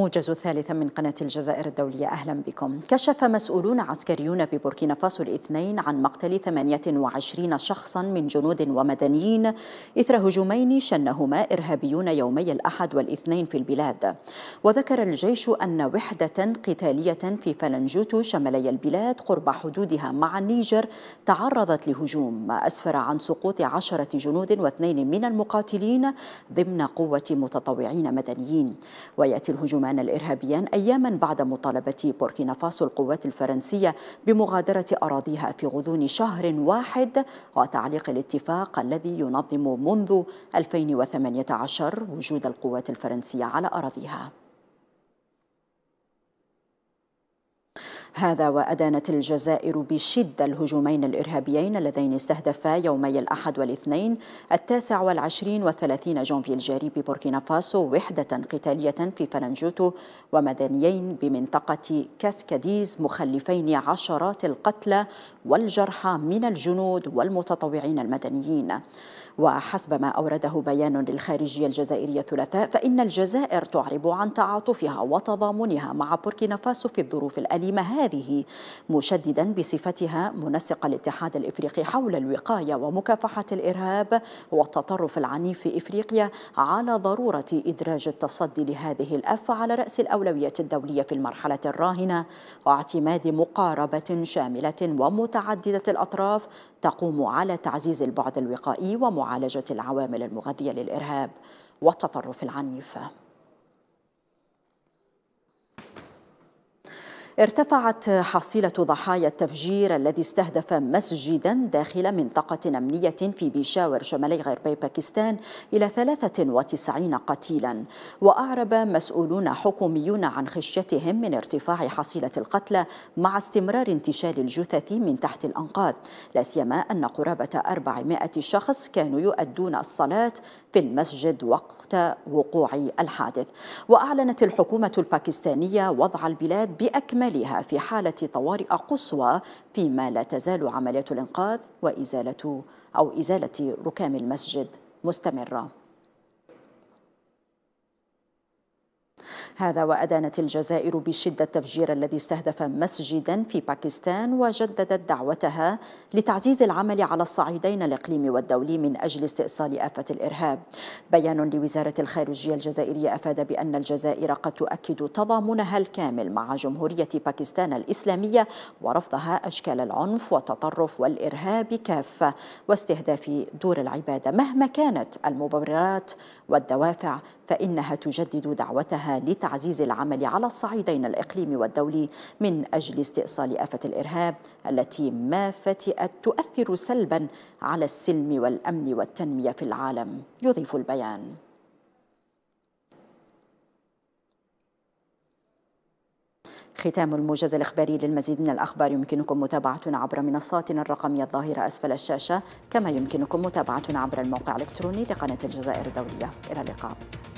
موجز الثالثة من قناة الجزائر الدولية أهلا بكم كشف مسؤولون عسكريون ببوركينا فاسو الاثنين عن مقتل 28 شخصا من جنود ومدنيين إثر هجومين شنهما إرهابيون يومي الأحد والاثنين في البلاد وذكر الجيش أن وحدة قتالية في فلنجوتو شمالي البلاد قرب حدودها مع النيجر تعرضت لهجوم أسفر عن سقوط عشرة جنود واثنين من المقاتلين ضمن قوة متطوعين مدنيين ويأتي الهجوم كمان الإرهابيان أياما بعد مطالبة بوركينا فاسو القوات الفرنسية بمغادرة أراضيها في غضون شهر واحد وتعليق الاتفاق الذي ينظم منذ 2018 وجود القوات الفرنسية على أراضيها هذا وأدانت الجزائر بشدة الهجومين الإرهابيين اللذين استهدفا يومي الأحد والاثنين التاسع والعشرين والثلاثين جونفي الجاري ببوركينا فاسو وحدة قتالية في فلنجوتو ومدنيين بمنطقة كاسكاديز مخلفين عشرات القتلى والجرحى من الجنود والمتطوعين المدنيين وحسب ما أورده بيان للخارجية الجزائرية الثلاثاء فإن الجزائر تعرب عن تعاطفها وتضامنها مع بوركينا فاسو في الظروف الأليمة هذه هذه مشددا بصفتها منسق الاتحاد الإفريقي حول الوقاية ومكافحة الإرهاب والتطرف العنيف في إفريقيا على ضرورة إدراج التصدي لهذه الأفة على رأس الأولويات الدولية في المرحلة الراهنة واعتماد مقاربة شاملة ومتعددة الأطراف تقوم على تعزيز البعد الوقائي ومعالجة العوامل المغذية للإرهاب والتطرف العنيف ارتفعت حصيلة ضحايا التفجير الذي استهدف مسجدا داخل منطقة أمنية في بيشاور شمالي غربي باكستان إلى 93 قتيلا وأعرب مسؤولون حكوميون عن خشيتهم من ارتفاع حصيلة القتلى مع استمرار انتشال الجثث من تحت الأنقاض لا سيما أن قرابة 400 شخص كانوا يؤدون الصلاة في المسجد وقت وقوع الحادث وأعلنت الحكومة الباكستانية وضع البلاد بأكمل استعمالها في حالة طوارئ قصوى فيما لا تزال عمليات الإنقاذ وإزالة أو إزالة ركام المسجد مستمرة هذا وأدانت الجزائر بشدة التفجير الذي استهدف مسجدا في باكستان وجددت دعوتها لتعزيز العمل على الصعيدين الإقليمي والدولي من أجل استئصال آفة الإرهاب بيان لوزارة الخارجية الجزائرية أفاد بأن الجزائر قد تؤكد تضامنها الكامل مع جمهورية باكستان الإسلامية ورفضها أشكال العنف والتطرف والإرهاب كافة واستهداف دور العبادة مهما كانت المبررات والدوافع فإنها تجدد دعوتها لتعزيز العمل على الصعيدين الإقليمي والدولي من أجل استئصال آفة الإرهاب التي ما فتئت تؤثر سلبا على السلم والأمن والتنمية في العالم يضيف البيان ختام الموجز الإخباري للمزيد من الأخبار يمكنكم متابعتنا عبر منصاتنا الرقمية الظاهرة أسفل الشاشة كما يمكنكم متابعتنا عبر الموقع الإلكتروني لقناة الجزائر الدولية إلى اللقاء